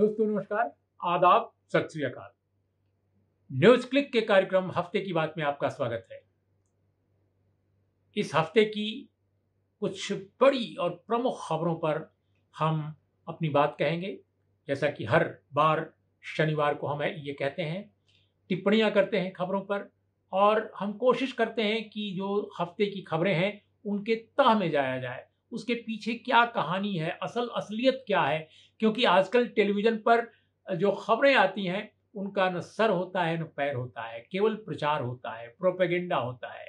दोस्तों नमस्कार आदाब सत न्यूज क्लिक के कार्यक्रम हफ्ते की बात में आपका स्वागत है इस हफ्ते की कुछ बड़ी और प्रमुख खबरों पर हम अपनी बात कहेंगे जैसा कि हर बार शनिवार को हम ये कहते हैं टिप्पणियां करते हैं खबरों पर और हम कोशिश करते हैं कि जो हफ्ते की खबरें हैं उनके तह में जाया जाए उसके पीछे क्या कहानी है असल असलियत क्या है क्योंकि आजकल टेलीविज़न पर जो खबरें आती हैं उनका न सर होता है न पैर होता है केवल प्रचार होता है प्रोपेगेंडा होता है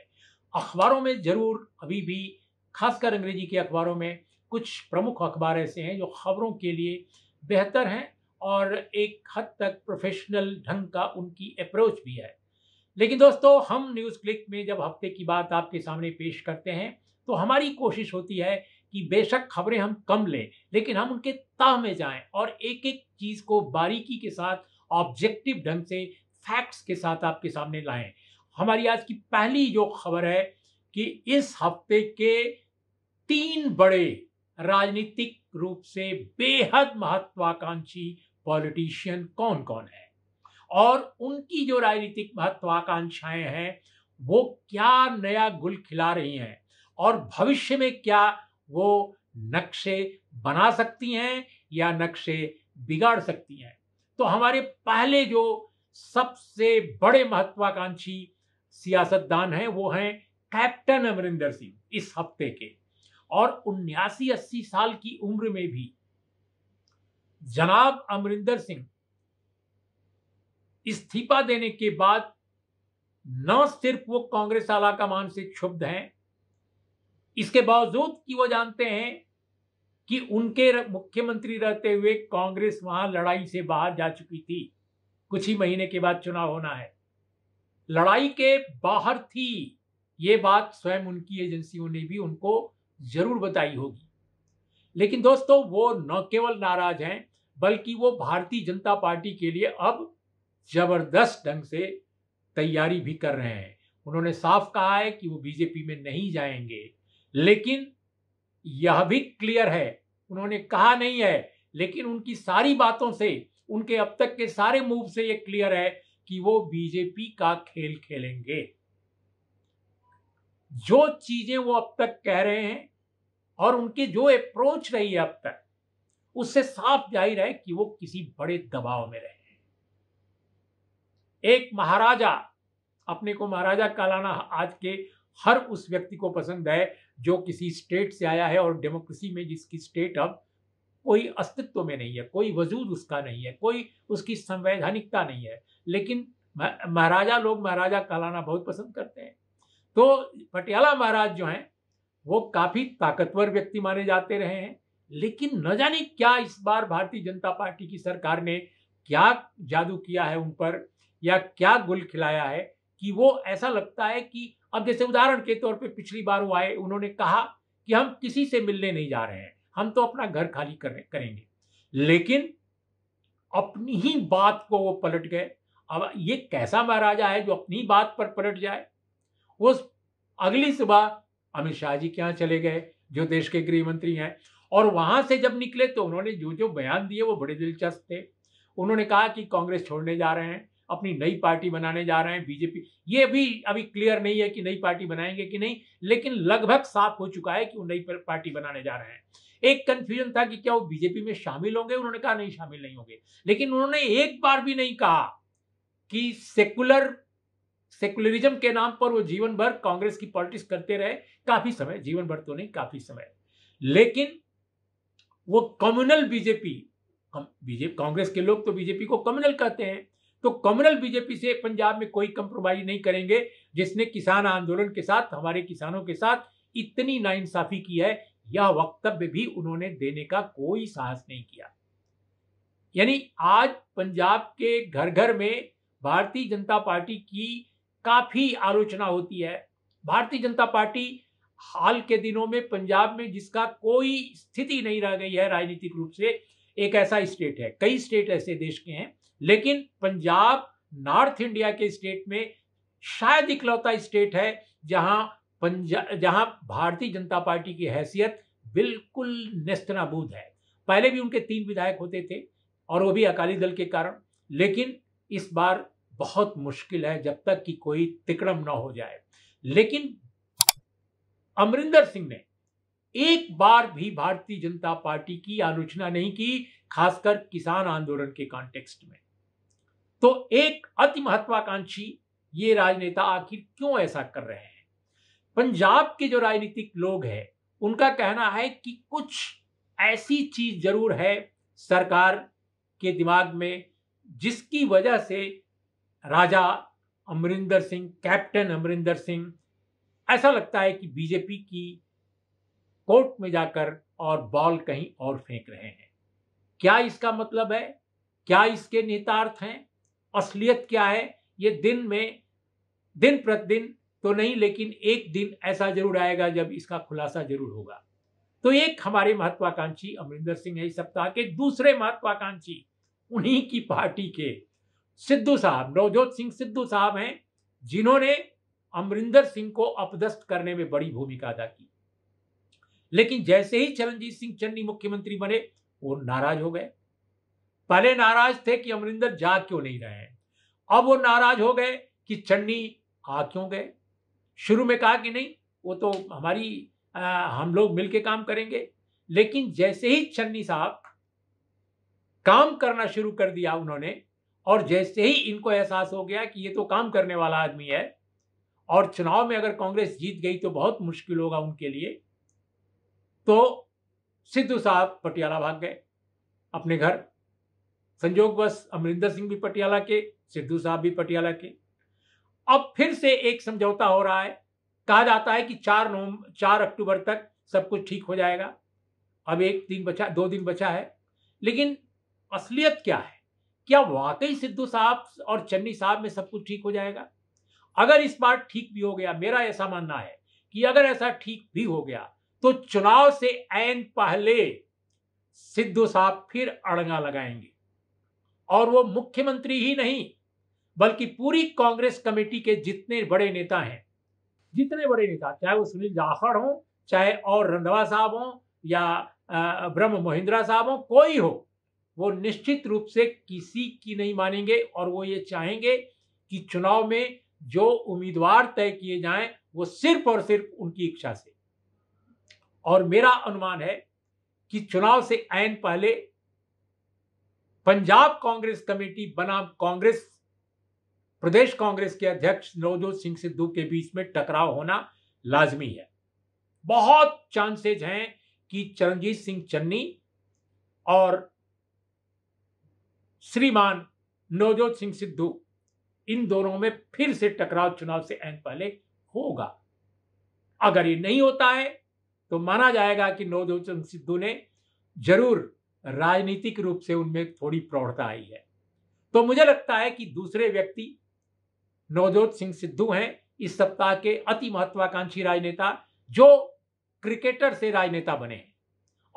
अखबारों में ज़रूर अभी भी खासकर अंग्रेजी के अखबारों में कुछ प्रमुख अखबार ऐसे हैं जो खबरों के लिए बेहतर हैं और एक हद तक प्रोफेशनल ढंग का उनकी अप्रोच भी है लेकिन दोस्तों हम न्यूज़ क्लिक में जब हफ्ते की बात आपके सामने पेश करते हैं तो हमारी कोशिश होती है कि बेशक खबरें हम कम लें लेकिन हम उनके ताह में जाएं और एक एक चीज़ को बारीकी के साथ ऑब्जेक्टिव ढंग से फैक्ट्स के साथ आपके सामने लाएं हमारी आज की पहली जो खबर है कि इस हफ्ते के तीन बड़े राजनीतिक रूप से बेहद महत्वाकांक्षी पॉलिटिशियन कौन कौन है और उनकी जो राजनीतिक महत्वाकांक्षाएं हैं वो क्या नया गुल खिला रही हैं और भविष्य में क्या वो नक्शे बना सकती हैं या नक्शे बिगाड़ सकती हैं तो हमारे पहले जो सबसे बड़े महत्वाकांक्षी सियासतदान हैं वो हैं कैप्टन अमरिंदर सिंह इस हफ्ते के और उन्यासी अस्सी साल की उम्र में भी जनाब अमरिंदर सिंह इस्तीफा देने के बाद न सिर्फ वो कांग्रेस आला कमान से क्षुब्ध हैं इसके बावजूद कि वो जानते हैं कि उनके मुख्यमंत्री रहते हुए कांग्रेस वहां लड़ाई से बाहर जा चुकी थी कुछ ही महीने के बाद चुनाव होना है लड़ाई के बाहर थी ये बात स्वयं उनकी एजेंसियों ने भी उनको जरूर बताई होगी लेकिन दोस्तों वो न केवल नाराज हैं बल्कि वो भारतीय जनता पार्टी के लिए अब जबरदस्त ढंग से तैयारी भी कर रहे हैं उन्होंने साफ कहा है कि वो बीजेपी में नहीं जाएंगे लेकिन यह भी क्लियर है उन्होंने कहा नहीं है लेकिन उनकी सारी बातों से उनके अब तक के सारे मूव से यह क्लियर है कि वो बीजेपी का खेल खेलेंगे जो चीजें वो अब तक कह रहे हैं और उनकी जो अप्रोच रही है अब तक उससे साफ जाहिर है कि वो किसी बड़े दबाव में रहे हैं एक महाराजा अपने को महाराजा कहलाना आज के हर उस व्यक्ति को पसंद है जो किसी स्टेट से आया है और डेमोक्रेसी में जिसकी स्टेट अब कोई अस्तित्व में नहीं है कोई वजूद उसका नहीं है कोई उसकी संवैधानिकता नहीं है लेकिन महाराजा लोग महाराजा कहलाना बहुत पसंद करते हैं तो पटियाला महाराज जो हैं वो काफी ताकतवर व्यक्ति माने जाते रहे हैं लेकिन न जाने क्या इस बार भारतीय जनता पार्टी की सरकार ने क्या जादू किया है उन पर या क्या गुल खिलाया है कि वो ऐसा लगता है कि अब जैसे उदाहरण के तौर पे पिछली बार वो आए उन्होंने कहा कि हम किसी से मिलने नहीं जा रहे हैं हम तो अपना घर खाली कर, करेंगे लेकिन अपनी ही बात को वो पलट गए अब ये कैसा महाराजा है जो अपनी बात पर पलट जाए उस अगली सुबह अमित शाह जी के यहाँ चले गए जो देश के गृह मंत्री हैं और वहां से जब निकले तो उन्होंने जो जो बयान दिए वो बड़े दिलचस्प थे उन्होंने कहा कि कांग्रेस छोड़ने जा रहे हैं अपनी नई पार्टी बनाने जा रहे हैं बीजेपी ये भी अभी क्लियर नहीं है कि नई पार्टी बनाएंगे कि नहीं लेकिन लगभग साफ हो चुका है कि वो नई पार्टी बनाने जा रहे हैं एक कंफ्यूजन था कि क्या वो बीजेपी में शामिल होंगे उन्होंने कहा नहीं शामिल नहीं होंगे लेकिन उन्होंने एक बार भी नहीं कहा कि सेकुलर सेकुलरिज्म के नाम पर वो जीवन भर कांग्रेस की पॉलिटिक्स करते रहे काफी समय जीवन भर तो नहीं काफी समय लेकिन वो कम्युनल बीजेपी बीजेपी कांग्रेस के लोग तो बीजेपी को कम्युनल कहते हैं तो कम्युनल बीजेपी से पंजाब में कोई कंप्रोमाइज नहीं करेंगे जिसने किसान आंदोलन के साथ हमारे किसानों के साथ इतनी नाइंसाफी की है यह वक्तव्य भी उन्होंने देने का कोई साहस नहीं किया यानी आज पंजाब के घर घर में भारतीय जनता पार्टी की काफी आलोचना होती है भारतीय जनता पार्टी हाल के दिनों में पंजाब में जिसका कोई स्थिति नहीं रह गई है राजनीतिक रूप से एक ऐसा स्टेट है कई स्टेट ऐसे देश के हैं लेकिन पंजाब नॉर्थ इंडिया के स्टेट में शायद इकलौता स्टेट है जहां पंजाब जहां भारतीय जनता पार्टी की हैसियत बिल्कुल नेस्तनाबूद है पहले भी उनके तीन विधायक होते थे और वो भी अकाली दल के कारण लेकिन इस बार बहुत मुश्किल है जब तक कि कोई तिकड़म ना हो जाए लेकिन अमरिंदर सिंह ने एक बार भी भारतीय जनता पार्टी की आलोचना नहीं की खासकर किसान आंदोलन के कॉन्टेक्स्ट में तो एक अति महत्वाकांक्षी ये राजनेता आखिर क्यों ऐसा कर रहे हैं पंजाब के जो राजनीतिक लोग हैं उनका कहना है कि कुछ ऐसी चीज जरूर है सरकार के दिमाग में जिसकी वजह से राजा अमरिंदर सिंह कैप्टन अमरिंदर सिंह ऐसा लगता है कि बीजेपी की कोर्ट में जाकर और बॉल कहीं और फेंक रहे हैं क्या इसका मतलब है क्या इसके नेतार्थ हैं असलियत क्या है ये दिन में दिन प्रतिदिन तो नहीं लेकिन एक दिन ऐसा जरूर आएगा जब इसका खुलासा जरूर होगा तो एक हमारे महत्वाकांक्षी अमरिंदर सिंह है इस सप्ताह के दूसरे महत्वाकांक्षी उन्हीं की पार्टी के सिद्धू साहब नवजोत सिंह सिद्धू साहब हैं जिन्होंने अमरिंदर सिंह को अपदस्त करने में बड़ी भूमिका अदा की लेकिन जैसे ही चरणजीत सिंह चन्नी मुख्यमंत्री बने वो नाराज हो गए पहले नाराज थे कि अमरिंदर जा क्यों नहीं रहे हैं अब वो नाराज हो गए कि चन्नी आ क्यों गए शुरू में कहा कि नहीं वो तो हमारी आ, हम लोग मिलके काम करेंगे लेकिन जैसे ही चन्नी साहब काम करना शुरू कर दिया उन्होंने और जैसे ही इनको एहसास हो गया कि ये तो काम करने वाला आदमी है और चुनाव में अगर कांग्रेस जीत गई तो बहुत मुश्किल होगा उनके लिए तो सिद्धू साहब पटियाला भाग गए अपने घर बस अमरिंदर सिंह भी पटियाला के सिद्धू साहब भी पटियाला के अब फिर से एक समझौता हो रहा है कहा जाता है कि चार नवंबर चार अक्टूबर तक सब कुछ ठीक हो जाएगा अब एक दिन बचा दो दिन बचा है लेकिन असलियत क्या है क्या वाकई सिद्धू साहब और चन्नी साहब में सब कुछ ठीक हो जाएगा अगर इस बार ठीक भी हो गया मेरा ऐसा मानना है कि अगर ऐसा ठीक भी हो गया तो चुनाव से ऐन पहले सिद्धू साहब फिर अड़गा लगाएंगे और वो मुख्यमंत्री ही नहीं बल्कि पूरी कांग्रेस कमेटी के जितने बड़े नेता हैं जितने बड़े नेता चाहे वो सुनील जाखड़ हों चाहे और रंधवा साहब हों या ब्रह्म मोहिंद्रा साहब हों कोई हो वो निश्चित रूप से किसी की नहीं मानेंगे और वो ये चाहेंगे कि चुनाव में जो उम्मीदवार तय किए जाएं वो सिर्फ और सिर्फ उनकी इच्छा से और मेरा अनुमान है कि चुनाव से आयन पहले पंजाब कांग्रेस कमेटी बना कांग्रेस प्रदेश कांग्रेस के अध्यक्ष नवजोत सिंह सिद्धू के बीच में टकराव होना लाजमी है बहुत चांसेज हैं कि चरणजीत सिंह चन्नी और श्रीमान नवजोत सिंह सिद्धू इन दोनों में फिर से टकराव चुनाव से एंड पहले होगा अगर ये नहीं होता है तो माना जाएगा कि नवजोत सिंह सिद्धू ने जरूर राजनीतिक रूप से उनमें थोड़ी प्रौढ़ता आई है तो मुझे लगता है कि दूसरे व्यक्ति नवजोत सिंह सिद्धू हैं इस सप्ताह के अति महत्वाकांक्षी राजनेता जो क्रिकेटर से राजनेता बने हैं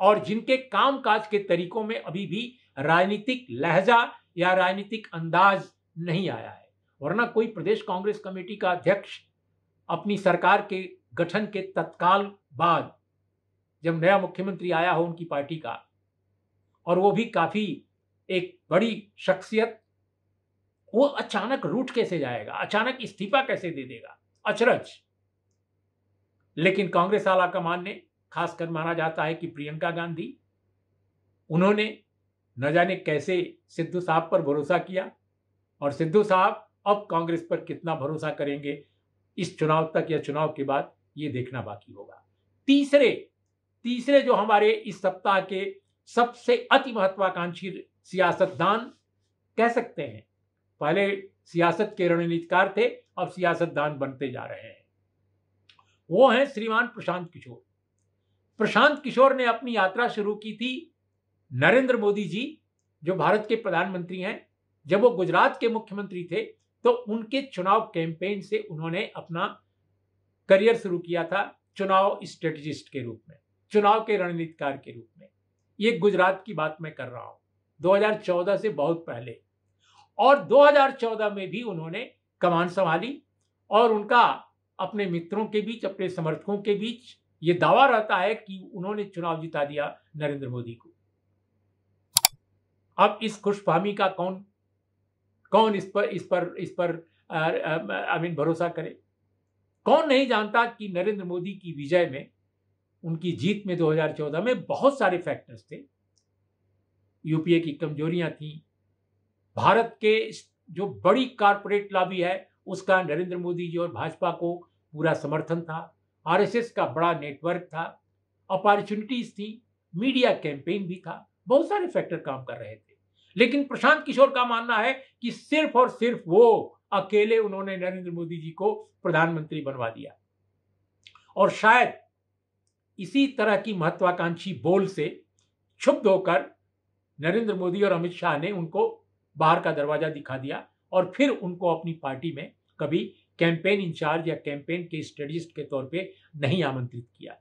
और जिनके कामकाज के तरीकों में अभी भी राजनीतिक लहजा या राजनीतिक अंदाज नहीं आया है वरना कोई प्रदेश कांग्रेस कमेटी का अध्यक्ष अपनी सरकार के गठन के तत्काल बाद जब नया मुख्यमंत्री आया हो उनकी पार्टी का और वो भी काफ़ी एक बड़ी शख्सियत वो अचानक रूट कैसे जाएगा अचानक इस्तीफा कैसे दे देगा अचरज लेकिन कांग्रेस आला कमान ने खासकर माना जाता है कि प्रियंका गांधी उन्होंने न जाने कैसे सिद्धू साहब पर भरोसा किया और सिद्धू साहब अब कांग्रेस पर कितना भरोसा करेंगे इस चुनाव तक या चुनाव के बाद ये देखना बाकी होगा तीसरे तीसरे जो हमारे इस सप्ताह के सबसे अति महत्वाकांक्षी सियासतदान कह सकते हैं पहले सियासत के रणनीतिकार थे अब सियासतदान बनते जा रहे हैं वो हैं श्रीमान प्रशांत किशोर प्रशांत किशोर ने अपनी यात्रा शुरू की थी नरेंद्र मोदी जी जो भारत के प्रधानमंत्री हैं जब वो गुजरात के मुख्यमंत्री थे तो उनके चुनाव कैंपेन से उन्होंने अपना करियर शुरू किया था चुनाव स्ट्रेटजिस्ट के रूप में चुनाव के रणनीतिकार के रूप में ये गुजरात की बात मैं कर रहा हूं 2014 से बहुत पहले और 2014 में भी उन्होंने कमान संभाली और उनका अपने मित्रों के बीच अपने समर्थकों के बीच ये दावा रहता है कि उन्होंने चुनाव जिता दिया नरेंद्र मोदी को अब इस खुशफहमी का कौन कौन इस पर इस पर इस पर आई मीन भरोसा करे कौन नहीं जानता कि नरेंद्र मोदी की विजय में उनकी जीत में 2014 में बहुत सारे फैक्टर्स थे यूपीए की कमजोरियां थी भारत के जो बड़ी कारपोरेट लॉबी है उसका नरेंद्र मोदी जी और भाजपा को पूरा समर्थन था आरएसएस का बड़ा नेटवर्क था अपॉर्चुनिटीज थी मीडिया कैंपेन भी था बहुत सारे फैक्टर काम कर रहे थे लेकिन प्रशांत किशोर का मानना है कि सिर्फ और सिर्फ वो अकेले उन्होंने नरेंद्र मोदी जी को प्रधानमंत्री बनवा दिया और शायद इसी तरह की महत्वाकांक्षी बोल से क्षुब्ध होकर नरेंद्र मोदी और अमित शाह ने उनको बाहर का दरवाजा दिखा दिया और फिर उनको अपनी पार्टी में कभी कैंपेन इंचार्ज या कैंपेन के स्ट्रेटिस्ट के तौर पे नहीं आमंत्रित किया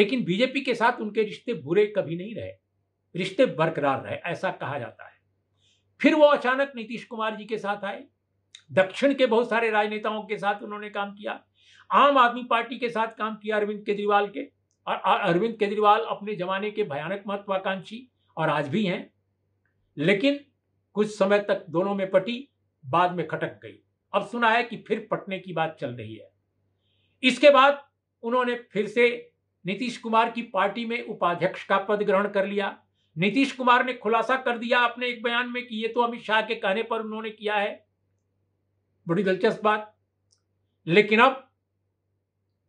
लेकिन बीजेपी के साथ उनके रिश्ते बुरे कभी नहीं रहे रिश्ते बरकरार रहे ऐसा कहा जाता है फिर वो अचानक नीतीश कुमार जी के साथ आए दक्षिण के बहुत सारे राजनेताओं के साथ उन्होंने काम किया आम आदमी पार्टी के साथ काम किया अरविंद केजरीवाल के अरविंद केजरीवाल अपने जमाने के भयानक महत्वाकांक्षी और आज भी हैं लेकिन कुछ समय तक दोनों में पटी बाद में खटक गई अब सुना है कि फिर पटने की बात चल रही है इसके बाद उन्होंने फिर से नीतीश कुमार की पार्टी में उपाध्यक्ष का पद ग्रहण कर लिया नीतीश कुमार ने खुलासा कर दिया अपने एक बयान में कि यह तो अमित शाह के कहने पर उन्होंने किया है बड़ी दिलचस्प बात लेकिन अब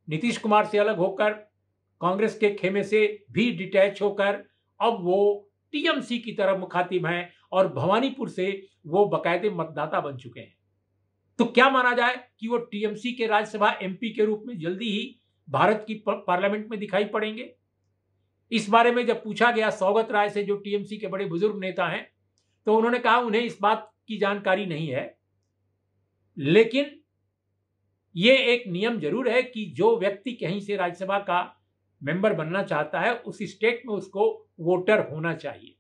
नीतीश कुमार से अलग होकर कांग्रेस के खेमे से भी डिटैच होकर अब वो टीएमसी की तरफ मुखातिब हैं और भवानीपुर से वो बकायदे मतदाता बन चुके हैं तो क्या माना जाए कि वो टीएमसी के राज्यसभा एमपी के रूप में जल्दी ही भारत की पार्लियामेंट में दिखाई पड़ेंगे इस बारे में जब पूछा गया सौगत राय से जो टीएमसी के बड़े बुजुर्ग नेता हैं तो उन्होंने कहा उन्हें इस बात की जानकारी नहीं है लेकिन ये एक नियम जरूर है कि जो व्यक्ति कहीं से राज्यसभा का मेंबर बनना चाहता है उस स्टेट में उसको वोटर होना चाहिए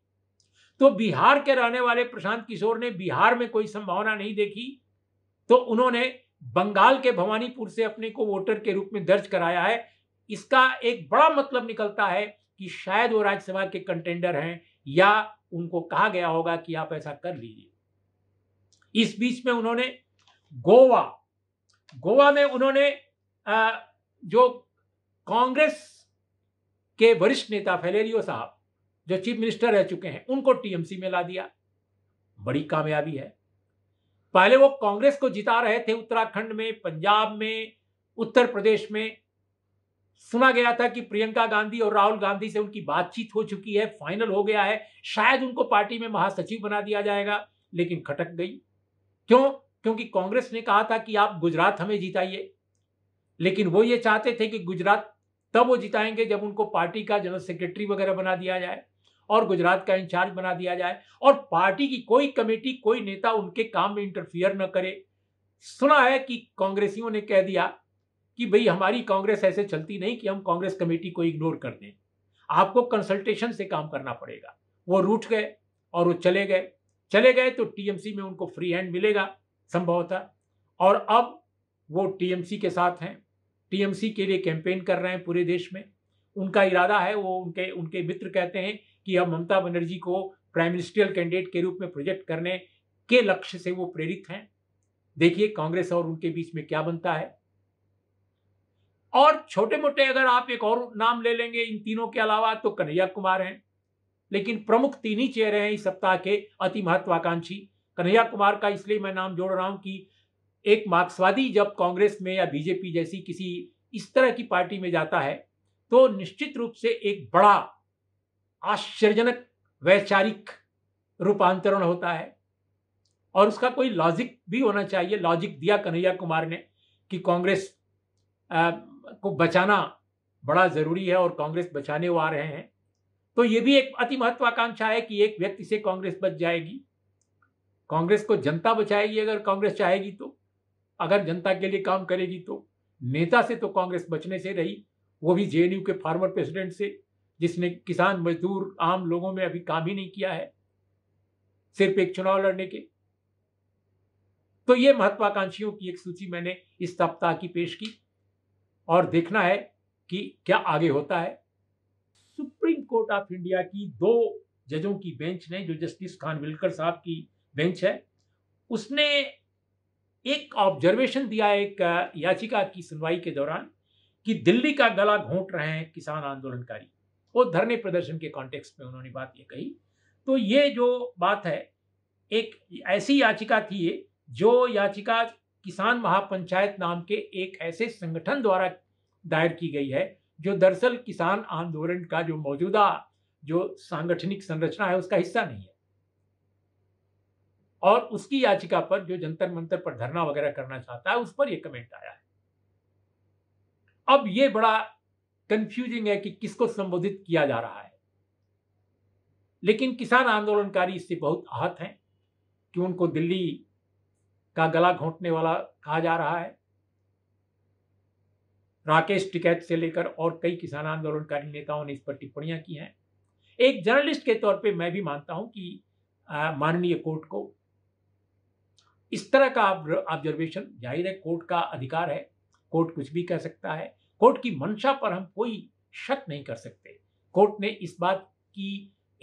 तो बिहार के रहने वाले प्रशांत किशोर ने बिहार में कोई संभावना नहीं देखी तो उन्होंने बंगाल के भवानीपुर से अपने को वोटर के रूप में दर्ज कराया है इसका एक बड़ा मतलब निकलता है कि शायद वो राज्यसभा के कंटेंडर हैं या उनको कहा गया होगा कि आप ऐसा कर लीजिए इस बीच में उन्होंने गोवा गोवा में उन्होंने जो कांग्रेस के वरिष्ठ नेता फेलेरियो साहब जो चीफ मिनिस्टर रह चुके हैं उनको टीएमसी में ला दिया बड़ी कामयाबी है पहले वो कांग्रेस को जिता रहे थे उत्तराखंड में पंजाब में उत्तर प्रदेश में सुना गया था कि प्रियंका गांधी और राहुल गांधी से उनकी बातचीत हो चुकी है फाइनल हो गया है शायद उनको पार्टी में महासचिव बना दिया जाएगा लेकिन खटक गई क्यों क्योंकि कांग्रेस ने कहा था कि आप गुजरात हमें जिताइए लेकिन वो ये चाहते थे कि गुजरात तब वो जिताएंगे जब उनको पार्टी का जनरल सेक्रेटरी वगैरह बना दिया जाए और गुजरात का इंचार्ज बना दिया जाए और पार्टी की कोई कमेटी कोई नेता उनके काम में इंटरफियर न करे सुना है कि कांग्रेसियों ने कह दिया कि भाई हमारी कांग्रेस ऐसे चलती नहीं कि हम कांग्रेस कमेटी को इग्नोर कर दें आपको कंसल्टेशन से काम करना पड़ेगा वो रूठ गए और वो चले गए चले गए तो टीएमसी में उनको फ्री हैंड मिलेगा संभवतः और अब वो टीएमसी के साथ हैं टीएमसी के लिए कैंपेन कर रहे हैं पूरे देश में उनका इरादा है वो उनके उनके मित्र कहते हैं कि अब ममता बनर्जी को प्राइम मिनिस्ट्रियल कैंडिडेट के रूप में प्रोजेक्ट करने के लक्ष्य से वो प्रेरित हैं देखिए कांग्रेस और उनके बीच में क्या बनता है और छोटे मोटे अगर आप एक और नाम ले लेंगे इन तीनों के अलावा तो कन्हैया कुमार हैं लेकिन प्रमुख तीन ही चेहरे हैं इस सप्ताह के अति महत्वाकांक्षी कन्हैया कुमार का इसलिए मैं नाम जोड़ रहा हूं कि एक मार्क्सवादी जब कांग्रेस में या बीजेपी जैसी किसी इस तरह की पार्टी में जाता है तो निश्चित रूप से एक बड़ा आश्चर्यजनक वैचारिक रूपांतरण होता है और उसका कोई लॉजिक भी होना चाहिए लॉजिक दिया कन्हैया कुमार ने कि कांग्रेस को बचाना बड़ा जरूरी है और कांग्रेस बचाने वो आ रहे हैं तो ये भी एक अति महत्वाकांक्षा है कि एक व्यक्ति से कांग्रेस बच जाएगी कांग्रेस को जनता बचाएगी अगर कांग्रेस चाहेगी तो अगर जनता के लिए काम करेगी तो नेता से तो कांग्रेस बचने से रही वो भी जेएनयू के फार्मर प्रेसिडेंट से जिसने किसान मजदूर आम लोगों में अभी काम ही नहीं किया है सिर्फ एक चुनाव लड़ने के तो ये महत्वाकांक्षियों की एक सूची मैंने इस सप्ताह की पेश की और देखना है कि क्या आगे होता है सुप्रीम कोर्ट ऑफ इंडिया की दो जजों की बेंच ने जो जस्टिस खान विलकर साहब की बेंच है उसने एक ऑब्जर्वेशन दिया एक याचिका की सुनवाई के दौरान कि दिल्ली का गला घोंट रहे हैं किसान आंदोलनकारी वो धरने प्रदर्शन के कॉन्टेक्स्ट में उन्होंने बात ये कही तो ये जो बात है एक ऐसी याचिका थी ये जो याचिका किसान महापंचायत नाम के एक ऐसे संगठन द्वारा दायर की गई है जो दरअसल किसान आंदोलन का जो मौजूदा जो सांगठनिक संरचना है उसका हिस्सा नहीं है और उसकी याचिका पर जो जंतर मंतर पर धरना वगैरह करना चाहता है उस पर यह कमेंट आया है अब यह बड़ा कंफ्यूजिंग है कि किसको संबोधित किया जा रहा है लेकिन किसान आंदोलनकारी इससे बहुत आहत हैं कि उनको दिल्ली का गला घोंटने वाला कहा जा रहा है राकेश टिकैत से लेकर और कई किसान आंदोलनकारी नेताओं ने इस पर टिप्पणियां की हैं एक जर्नलिस्ट के तौर पे मैं भी मानता हूं कि माननीय कोर्ट को इस तरह का ऑब्जर्वेशन जाहिर है कोर्ट का अधिकार है कोर्ट कुछ भी कह सकता है कोर्ट की मंशा पर हम कोई शक नहीं कर सकते कोर्ट ने इस बात की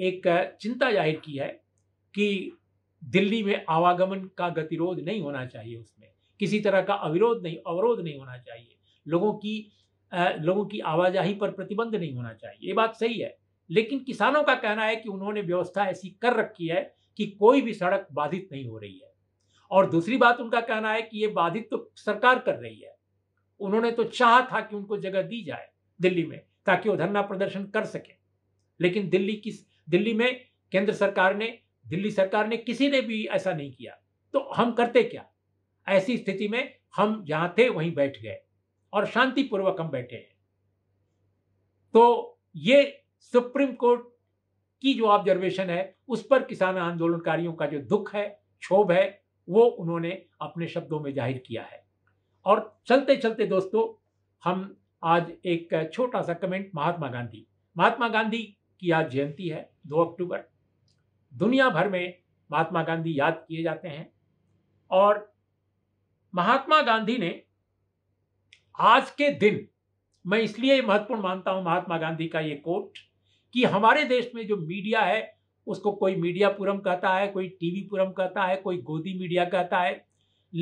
एक चिंता जाहिर की है कि दिल्ली में आवागमन का गतिरोध नहीं होना चाहिए उसमें किसी तरह का अविरोध नहीं अवरोध नहीं होना चाहिए लोगों की लोगों की आवाजाही पर प्रतिबंध नहीं होना चाहिए ये बात सही है लेकिन किसानों का कहना है कि उन्होंने व्यवस्था ऐसी कर रखी है कि कोई भी सड़क बाधित नहीं हो रही है और दूसरी बात उनका कहना है कि ये बाधित तो सरकार कर रही है उन्होंने तो चाह था कि उनको जगह दी जाए दिल्ली में ताकि वो धरना प्रदर्शन कर सके लेकिन दिल्ली की दिल्ली में केंद्र सरकार ने दिल्ली सरकार ने किसी ने भी ऐसा नहीं किया तो हम करते क्या ऐसी स्थिति में हम जहां थे वहीं बैठ गए और शांतिपूर्वक हम बैठे हैं तो ये सुप्रीम कोर्ट की जो ऑब्जर्वेशन है उस पर किसान आंदोलनकारियों का जो दुख है क्षोभ है वो उन्होंने अपने शब्दों में जाहिर किया है और चलते चलते दोस्तों हम आज एक छोटा सा कमेंट महात्मा गांधी महात्मा गांधी की आज जयंती है दो अक्टूबर दुनिया भर में महात्मा गांधी याद किए जाते हैं और महात्मा गांधी ने आज के दिन मैं इसलिए महत्वपूर्ण मानता हूं महात्मा गांधी का ये कोट कि हमारे देश में जो मीडिया है उसको कोई मीडिया पुरम कहता है कोई टीवी पुरम कहता है कोई गोदी मीडिया कहता है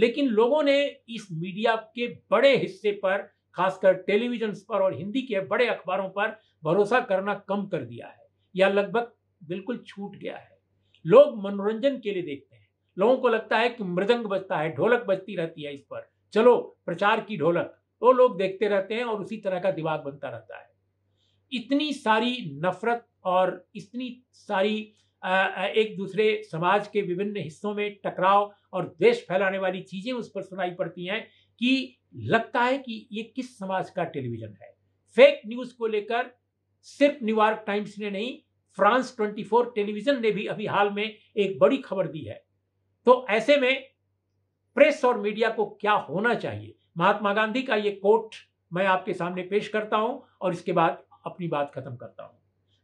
लेकिन लोगों ने इस मीडिया के बड़े हिस्से पर खासकर टेलीविजन पर और हिंदी के बड़े अखबारों पर भरोसा करना कम कर दिया है या लगभग बिल्कुल छूट गया है लोग मनोरंजन के लिए देखते हैं लोगों को लगता है कि मृदंग बजता है ढोलक बजती रहती है इस पर चलो प्रचार की ढोलक वो तो लोग देखते रहते हैं और उसी तरह का दिमाग बनता रहता है इतनी सारी नफरत और इतनी सारी एक दूसरे समाज के विभिन्न हिस्सों में टकराव और द्वेष फैलाने वाली चीजें उस पर सुनाई पड़ती हैं कि लगता है कि ये किस समाज का टेलीविजन है फेक न्यूज को लेकर सिर्फ न्यूयॉर्क टाइम्स ने नहीं फ्रांस 24 टेलीविजन ने भी अभी हाल में एक बड़ी खबर दी है तो ऐसे में प्रेस और मीडिया को क्या होना चाहिए महात्मा गांधी का ये कोट मैं आपके सामने पेश करता हूं और इसके बाद अपनी बात खत्म करता हूं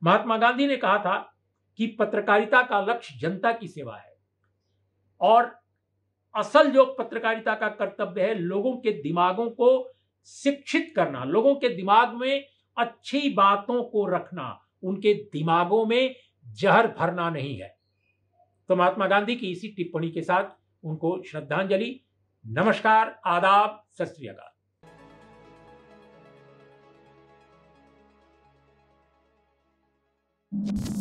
महात्मा गांधी ने कहा था कि पत्रकारिता का लक्ष्य जनता की सेवा है और असल जो पत्रकारिता का कर्तव्य है लोगों के दिमागों को शिक्षित करना लोगों के दिमाग में अच्छी बातों को रखना उनके दिमागों में जहर भरना नहीं है तो महात्मा गांधी की इसी टिप्पणी के साथ उनको श्रद्धांजलि नमस्कार आदाब सत श्री you